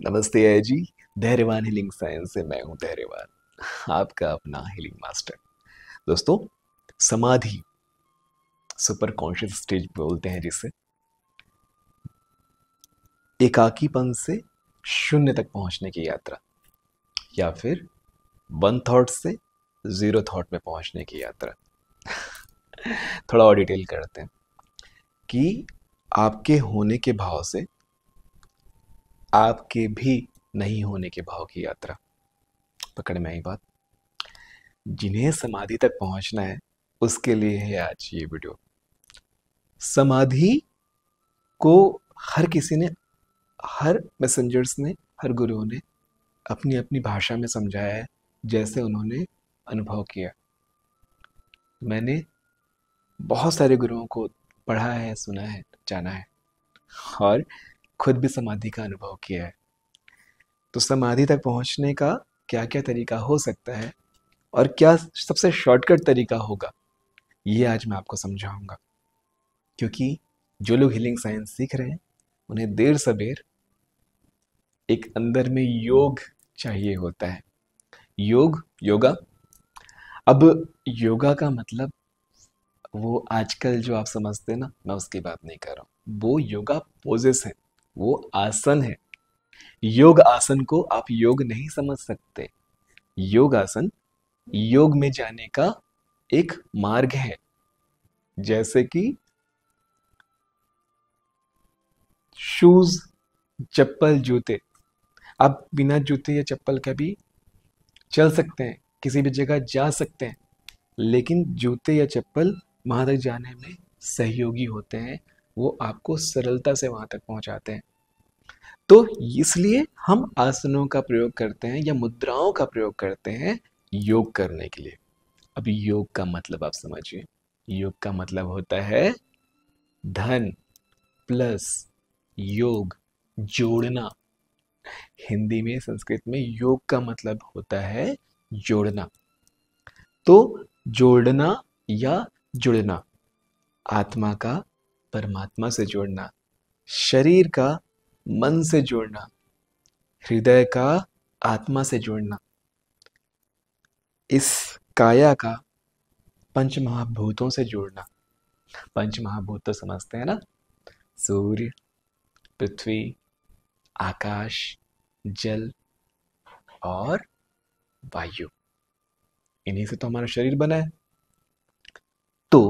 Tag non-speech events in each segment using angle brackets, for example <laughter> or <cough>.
नमस्ते अय जी धैर्यवान हीलिंग साइंस से मैं हूं धैर्यवान आपका अपना हीलिंग मास्टर दोस्तों समाधि सुपर कॉन्शियस स्टेज बोलते हैं जिसे एकाकीपन से शून्य तक पहुंचने की यात्रा या फिर वन थॉट से जीरो थॉट में पहुंचने की यात्रा थोड़ा और डिटेल करते हैं कि आपके होने के भाव से आपके भी नहीं होने के भाव की यात्रा पकड़ में आई बात जिन्हें समाधि तक पहुंचना है उसके लिए है आज ये वीडियो समाधि को हर किसी ने हर मैसेंजर्स ने हर गुरुओं ने अपनी अपनी भाषा में समझाया है जैसे उन्होंने अनुभव किया मैंने बहुत सारे गुरुओं को पढ़ा है सुना है जाना है और खुद भी समाधि का अनुभव किया है तो समाधि तक पहुंचने का क्या क्या तरीका हो सकता है और क्या सबसे शॉर्टकट तरीका होगा ये आज मैं आपको समझाऊंगा क्योंकि जो लोग हीलिंग साइंस सीख रहे हैं उन्हें देर सवेर एक अंदर में योग चाहिए होता है योग योगा अब योगा का मतलब वो आजकल जो आप समझते हैं ना मैं उसकी बात नहीं कर रहा हूँ वो योगा पोजेस हैं वो आसन है योग आसन को आप योग नहीं समझ सकते योग आसन योग में जाने का एक मार्ग है जैसे कि शूज चप्पल जूते आप बिना जूते या चप्पल का भी चल सकते हैं किसी भी जगह जा सकते हैं लेकिन जूते या चप्पल वहां तक जाने में सहयोगी होते हैं वो आपको सरलता से वहाँ तक पहुँचाते हैं तो इसलिए हम आसनों का प्रयोग करते हैं या मुद्राओं का प्रयोग करते हैं योग करने के लिए अब योग का मतलब आप समझिए योग का मतलब होता है धन प्लस योग जोड़ना हिंदी में संस्कृत में योग का मतलब होता है जोड़ना तो जोड़ना या जुड़ना आत्मा का परमात्मा से जोड़ना शरीर का मन से जोड़ना हृदय का आत्मा से जोड़ना इस काया का पंच महाभूतों से जोड़ना पंच महाभूत तो समझते हैं ना सूर्य पृथ्वी आकाश जल और वायु इन्हीं से तो हमारा शरीर बना है तो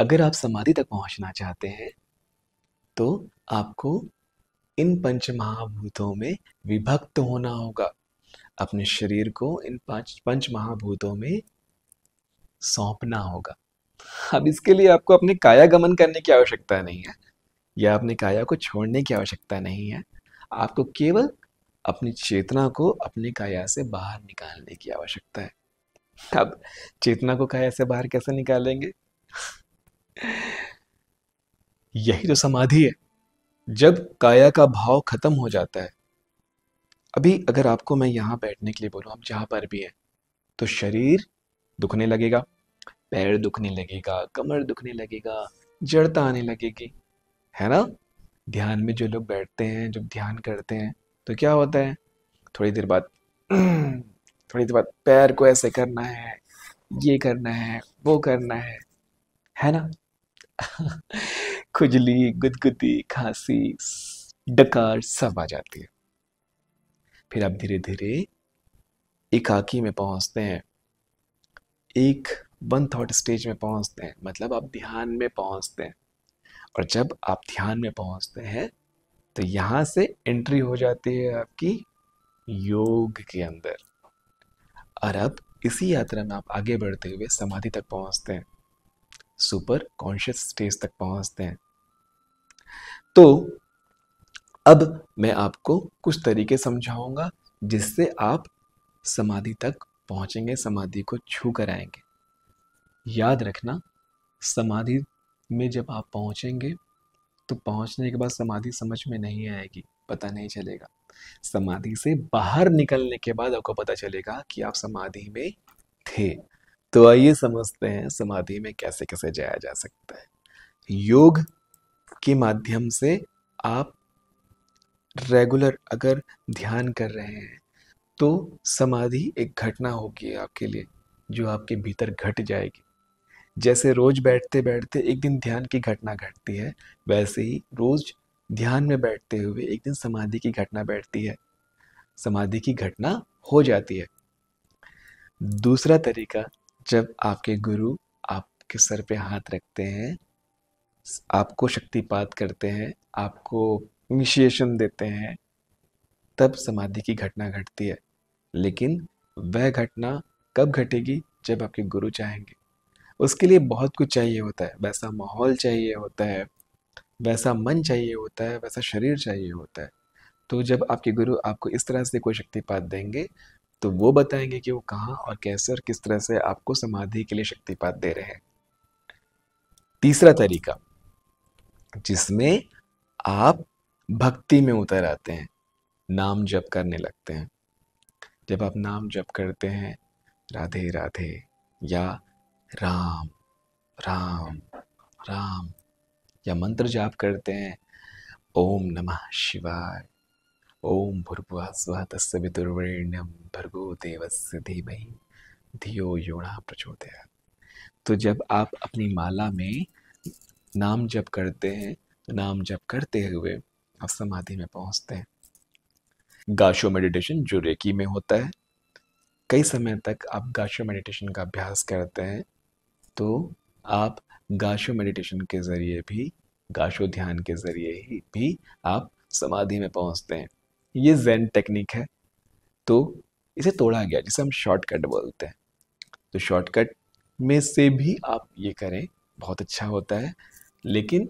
अगर आप समाधि तक पहुंचना चाहते हैं तो आपको इन पंच महाभूतों में विभक्त होना होगा अपने शरीर को इन पांच पंच महाभूतों में सौंपना होगा अब इसके लिए आपको अपने काया गमन करने की आवश्यकता नहीं है या अपने काया को छोड़ने की आवश्यकता नहीं है आपको केवल अपनी चेतना को अपने काया से बाहर निकालने की आवश्यकता है अब चेतना को काया से बाहर कैसे निकालेंगे यही तो समाधि है जब काया का भाव खत्म हो जाता है अभी अगर आपको मैं यहाँ बैठने के लिए बोलूं आप जहां पर भी हैं तो शरीर दुखने लगेगा पैर दुखने लगेगा कमर दुखने लगेगा जड़ता आने लगेगी है ना ध्यान में जो लोग बैठते हैं जब ध्यान करते हैं तो क्या होता है थोड़ी देर बाद <clears throat> थोड़ी देर बाद पैर को ऐसे करना है ये करना है वो करना है है ना <laughs> खुजली गुदगुदी खांसी डकार सब आ जाती है फिर आप धीरे धीरे एकाकी में पहुंचते हैं एक वन थॉट स्टेज में पहुंचते हैं मतलब आप ध्यान में पहुंचते हैं और जब आप ध्यान में पहुंचते हैं तो यहां से एंट्री हो जाती है आपकी योग के अंदर और अब इसी यात्रा में आप आगे बढ़ते हुए समाधि तक पहुंचते हैं सुपर कॉन्शियस स्टेज तक पहुंचते हैं तो अब मैं आपको कुछ तरीके समझाऊंगा जिससे आप समाधि तक पहुंचेंगे समाधि को छू कर आएंगे याद रखना समाधि में जब आप पहुंचेंगे तो पहुंचने के बाद समाधि समझ में नहीं आएगी पता नहीं चलेगा समाधि से बाहर निकलने के बाद आपको पता चलेगा कि आप समाधि में थे तो आइए समझते हैं समाधि में कैसे कैसे जाया जा सकता है योग के माध्यम से आप रेगुलर अगर ध्यान कर रहे हैं तो समाधि एक घटना होगी आपके लिए जो आपके भीतर घट जाएगी जैसे रोज बैठते बैठते एक दिन ध्यान की घटना घटती है वैसे ही रोज ध्यान में बैठते हुए एक दिन समाधि की घटना बैठती है समाधि की घटना हो जाती है दूसरा तरीका जब आपके गुरु आपके सर पे हाथ रखते हैं आपको शक्तिपात करते हैं आपको इनिशिएशन देते हैं तब समाधि की घटना घटती है लेकिन वह घटना कब घटेगी जब आपके गुरु चाहेंगे उसके लिए बहुत कुछ चाहिए होता है वैसा माहौल चाहिए होता है वैसा मन चाहिए होता है वैसा शरीर चाहिए होता है तो जब आपके गुरु आपको इस तरह से कोई शक्तिपात देंगे तो वो बताएंगे कि वो कहाँ और कैसे और किस तरह से आपको समाधि के लिए शक्तिपात दे रहे हैं तीसरा तरीका जिसमें आप भक्ति में उतर आते हैं नाम जप करने लगते हैं जब आप नाम जप करते हैं राधे राधे या राम राम राम या मंत्र जाप करते हैं ओम नमः शिवाय ओम भूर्भुआ स्व तस्वितुर्वरेण्यम भर्गो देवस्य धीमहि धियो योणा प्रचोदया तो जब आप अपनी माला में नाम जप करते हैं तो नाम जप करते हुए आप समाधि में पहुंचते हैं गाशो मेडिटेशन जो रेकी में होता है कई समय तक आप गाशो मेडिटेशन का अभ्यास करते हैं तो आप गाशो मेडिटेशन के ज़रिए भी गाशो ध्यान के ज़रिए ही भी आप समाधि में पहुंचते हैं ये जैन टेक्निक है तो इसे तोड़ा गया जिसे हम शॉर्टकट बोलते हैं तो शॉर्टकट में से भी आप ये करें बहुत अच्छा होता है लेकिन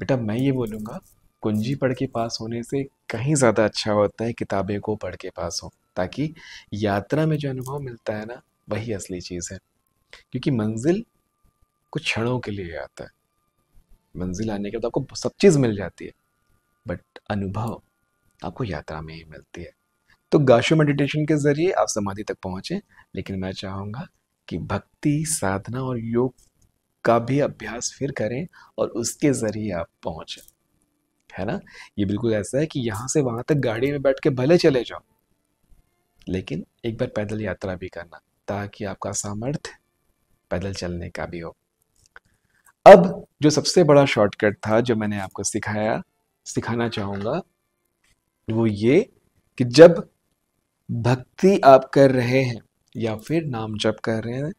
बेटा मैं ये बोलूँगा कुंजी पढ़ के पास होने से कहीं ज़्यादा अच्छा होता है किताबें को पढ़ के पास हो ताकि यात्रा में जो अनुभव मिलता है ना वही असली चीज़ है क्योंकि मंजिल कुछ क्षणों के लिए आता है मंजिल आने के बाद आपको सब चीज़ मिल जाती है बट अनुभव आपको यात्रा में ही मिलती है तो गाशो मेडिटेशन के जरिए आप समाधि तक पहुँचें लेकिन मैं चाहूँगा कि भक्ति साधना और योग का भी अभ्यास फिर करें और उसके ज़रिए आप पहुँचें है ना ये बिल्कुल ऐसा है कि यहाँ से वहां तक गाड़ी में बैठ के भले चले जाओ लेकिन एक बार पैदल यात्रा भी करना ताकि आपका सामर्थ्य पैदल चलने का भी हो अब जो सबसे बड़ा शॉर्टकट था जो मैंने आपको सिखाया सिखाना चाहूँगा वो ये कि जब भक्ति आप कर रहे हैं या फिर नाम जप कर रहे हैं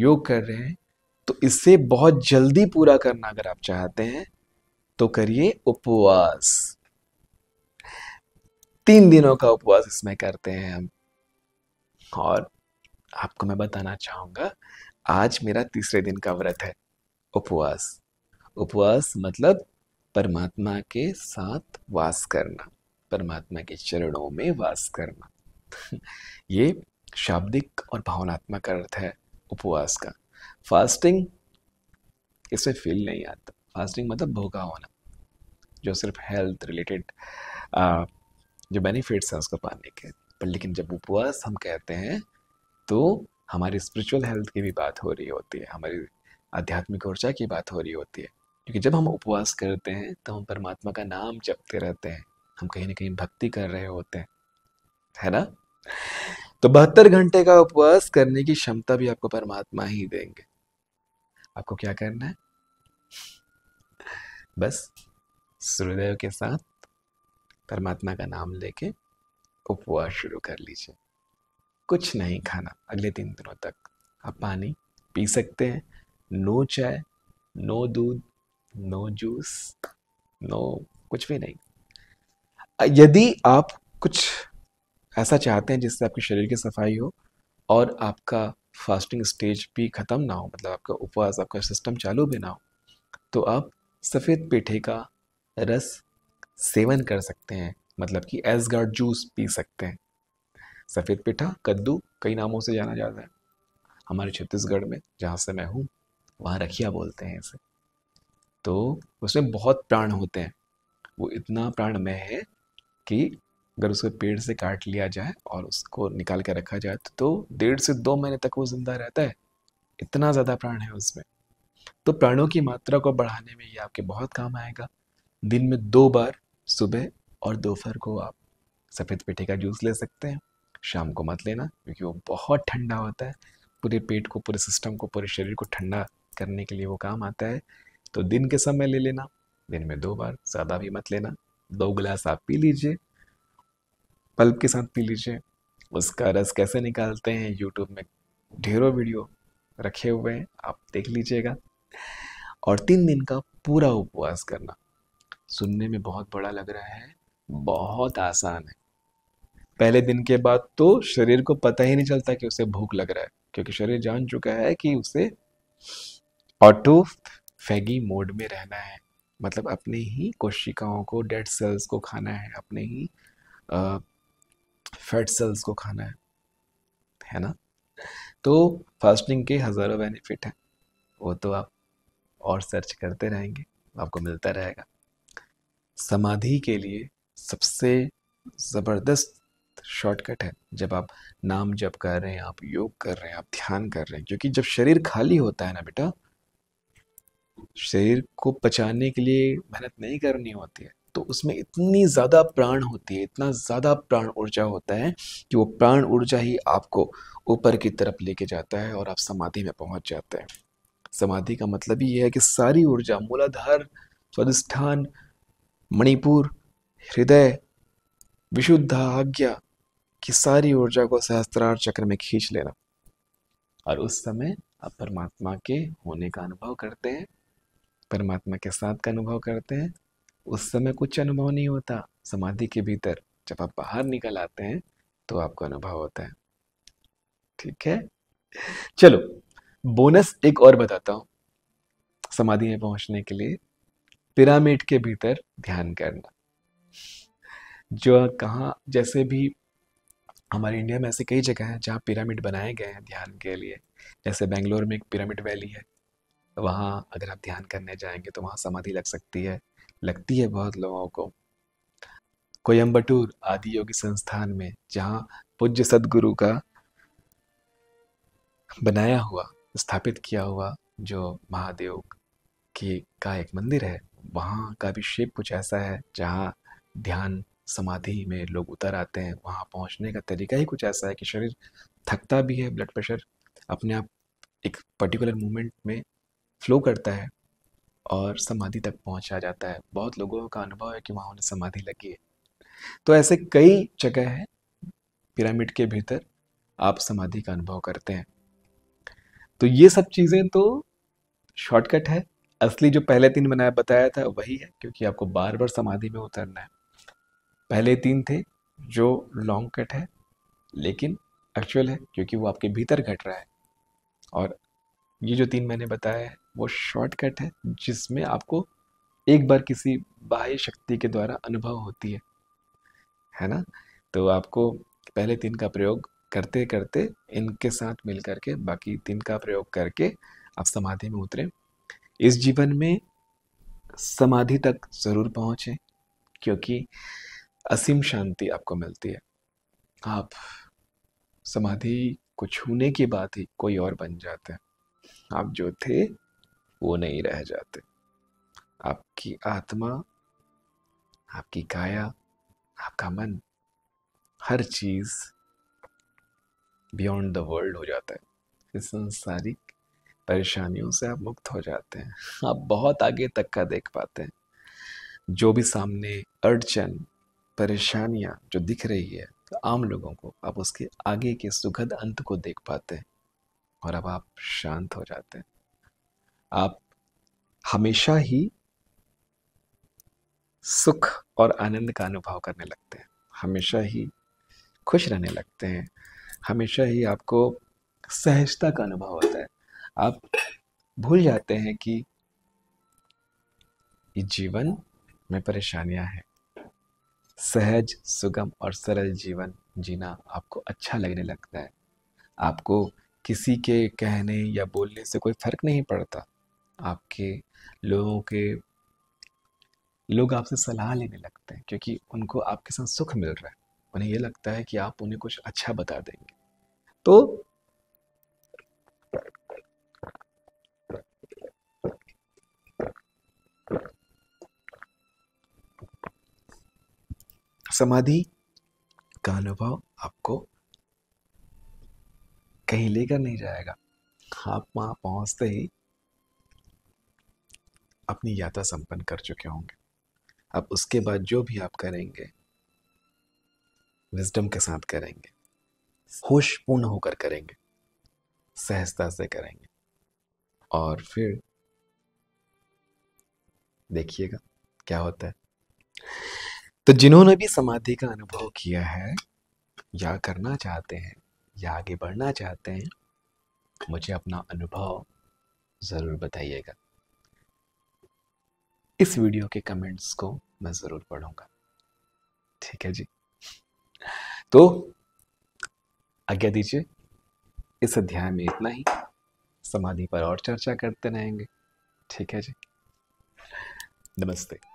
योग कर रहे हैं तो इसे बहुत जल्दी पूरा करना अगर आप चाहते हैं तो करिए उपवास तीन दिनों का उपवास इसमें करते हैं हम और आपको मैं बताना चाहूंगा आज मेरा तीसरे दिन का व्रत है उपवास उपवास मतलब परमात्मा के साथ वास करना परमात्मा के चरणों में वास करना <laughs> ये शाब्दिक और भावनात्मक अर्थ है उपवास का फास्टिंग इसमें फील नहीं आता फास्टिंग मतलब भूखा होना जो सिर्फ हेल्थ रिलेटेड जो बेनिफिट्स हैं उसको पाने के पर लेकिन जब उपवास हम कहते हैं तो हमारी स्पिरिचुअल हेल्थ की भी बात हो रही होती है हमारी आध्यात्मिक ऊर्जा की बात हो रही होती है क्योंकि जब हम उपवास करते हैं तो हम परमात्मा का नाम जपते रहते हैं हम कहीं ना कहीं भक्ति कर रहे होते हैं है ना तो बहत्तर घंटे का उपवास करने की क्षमता भी आपको परमात्मा ही देंगे आपको क्या करना है बस सूर्यदेव के साथ परमात्मा का नाम लेके उपवास शुरू कर लीजिए कुछ नहीं खाना अगले तीन दिनों तक आप पानी पी सकते हैं नो चाय नो दूध नो जूस नो कुछ भी नहीं यदि आप कुछ ऐसा चाहते हैं जिससे आपके शरीर की सफाई हो और आपका फास्टिंग स्टेज भी ख़त्म ना हो मतलब आपका उपवास आपका सिस्टम चालू भी ना हो तो आप सफ़ेद पेठे का रस सेवन कर सकते हैं मतलब कि एसगार्ड जूस पी सकते हैं सफ़ेद पेठा कद्दू कई नामों से जाना जाता है हमारे छत्तीसगढ़ में जहाँ से मैं हूँ वहाँ रखिया बोलते हैं इसे तो उसमें बहुत प्राण होते हैं वो इतना प्राणमय है कि अगर उसको पेड़ से काट लिया जाए और उसको निकाल के रखा जाए तो डेढ़ से दो महीने तक वो ज़िंदा रहता है इतना ज़्यादा प्राण है उसमें तो प्राणों की मात्रा को बढ़ाने में ये आपके बहुत काम आएगा दिन में दो बार सुबह और दोपहर को आप सफ़ेद पेठे का जूस ले सकते हैं शाम को मत लेना क्योंकि वो बहुत ठंडा होता है पूरे पेट को पूरे सिस्टम को पूरे शरीर को ठंडा करने के लिए वो काम आता है तो दिन के समय ले लेना दिन में दो बार ज़्यादा भी मत लेना दो गिलास आप पी लीजिए पल्प के साथ पी लीजिए उसका रस कैसे निकालते हैं यूट्यूब में ढेरों वीडियो रखे हुए हैं आप देख लीजिएगा और तीन दिन का पूरा उपवास करना सुनने में बहुत बड़ा लग रहा है बहुत आसान है पहले दिन के बाद तो शरीर को पता ही नहीं चलता कि उसे भूख लग रहा है क्योंकि शरीर जान चुका है कि उसे ऑटो फैगी मोड में रहना है मतलब अपने ही कोशिकाओं को डेड सेल्स को खाना है अपने ही फैट सेल्स को खाना है है ना तो फास्टिंग के हज़ारों बेनिफिट हैं वो तो आप और सर्च करते रहेंगे आपको मिलता रहेगा समाधि के लिए सबसे ज़बरदस्त शॉर्टकट है जब आप नाम जप कर रहे हैं आप योग कर रहे हैं आप ध्यान कर रहे हैं क्योंकि जब शरीर खाली होता है ना बेटा शरीर को बचाने के लिए मेहनत नहीं करनी होती है तो उसमें इतनी ज़्यादा प्राण होती है इतना ज़्यादा प्राण ऊर्जा होता है कि वो प्राण ऊर्जा ही आपको ऊपर की तरफ लेके जाता है और आप समाधि में पहुंच जाते हैं समाधि का मतलब ये है कि सारी ऊर्जा मूलाधार स्वादिष्ठान मणिपुर हृदय विशुद्ध आज्ञा की सारी ऊर्जा को सहस्त्रार चक्र में खींच लेना और उस समय आप परमात्मा के होने का अनुभव करते हैं परमात्मा के साथ का अनुभव करते हैं उस समय कुछ अनुभव नहीं होता समाधि के भीतर जब आप बाहर निकल आते हैं तो आपको अनुभव होता है ठीक है चलो बोनस एक और बताता हूं समाधि में पहुंचने के लिए पिरामिड के भीतर ध्यान करना जो कहाँ जैसे भी हमारे इंडिया में ऐसी कई जगह हैं जहाँ पिरामिड बनाए गए हैं ध्यान के लिए जैसे बेंगलोर में एक पिरामिड वैली है वहाँ अगर आप ध्यान करने जाएंगे तो वहाँ समाधि लग सकती है लगती है बहुत लोगों को कोयम्बटूर आदि योगी संस्थान में जहाँ पूज्य सदगुरु का बनाया हुआ स्थापित किया हुआ जो महादेव की का एक मंदिर है वहाँ का भी शेप कुछ ऐसा है जहाँ ध्यान समाधि में लोग उतर आते हैं वहाँ पहुँचने का तरीका ही कुछ ऐसा है कि शरीर थकता भी है ब्लड प्रेशर अपने आप एक पर्टिकुलर मोमेंट में फ्लो करता है और समाधि तक पहुंचा जाता है बहुत लोगों का अनुभव है कि वहाँ उन्हें समाधि लगी है तो ऐसे कई जगह है पिरामिड के भीतर आप समाधि का अनुभव करते हैं तो ये सब चीज़ें तो शॉर्टकट है असली जो पहले तीन मैंने बताया था वही है क्योंकि आपको बार बार समाधि में उतरना है पहले तीन थे जो लॉन्ग कट है लेकिन एक्चुअल है क्योंकि वो आपके भीतर घट रहा है और ये जो तीन मैंने बताया है वो शॉर्टकट है जिसमें आपको एक बार किसी बाह्य शक्ति के द्वारा अनुभव होती है है ना तो आपको पहले तीन का प्रयोग करते करते इनके साथ मिल करके बाकी तीन का प्रयोग करके आप समाधि में उतरें इस जीवन में समाधि तक ज़रूर पहुँचें क्योंकि असीम शांति आपको मिलती है आप समाधि को छूने के बाद ही कोई और बन जाते हैं आप जो थे वो नहीं रह जाते आपकी आत्मा आपकी काया आपका मन हर चीज़ बियॉन्ड द वर्ल्ड हो जाता है इस संसारिक परेशानियों से आप मुक्त हो जाते हैं आप बहुत आगे तक का देख पाते हैं जो भी सामने अड़चन परेशानियाँ जो दिख रही है तो आम लोगों को आप उसके आगे के सुखद अंत को देख पाते हैं और अब आप शांत हो जाते हैं आप हमेशा ही सुख और आनंद का अनुभव करने लगते हैं हमेशा ही खुश रहने लगते हैं हमेशा ही आपको सहजता का अनुभव होता है आप भूल जाते हैं कि ये जीवन में परेशानियां हैं सहज सुगम और सरल जीवन जीना आपको अच्छा लगने लगता है आपको किसी के कहने या बोलने से कोई फ़र्क नहीं पड़ता आपके लोगों के लोग आपसे सलाह लेने लगते हैं क्योंकि उनको आपके साथ सुख मिल रहा है उन्हें यह लगता है कि आप उन्हें कुछ अच्छा बता देंगे तो समाधि का अनुभव आपको कहीं लेकर नहीं जाएगा आप वहां पहुंचते ही अपनी यात्रा संपन्न कर चुके होंगे अब उसके बाद जो भी आप करेंगे विजडम के साथ करेंगे होशपूर्ण होकर करेंगे सहजता से करेंगे और फिर देखिएगा क्या होता है तो जिन्होंने भी समाधि का अनुभव किया है या करना चाहते हैं या आगे बढ़ना चाहते हैं मुझे अपना अनुभव ज़रूर बताइएगा इस वीडियो के कमेंट्स को मैं ज़रूर पढ़ूंगा ठीक है जी तो आज्ञा दीजिए इस अध्याय में इतना ही समाधि पर और चर्चा करते रहेंगे ठीक है जी नमस्ते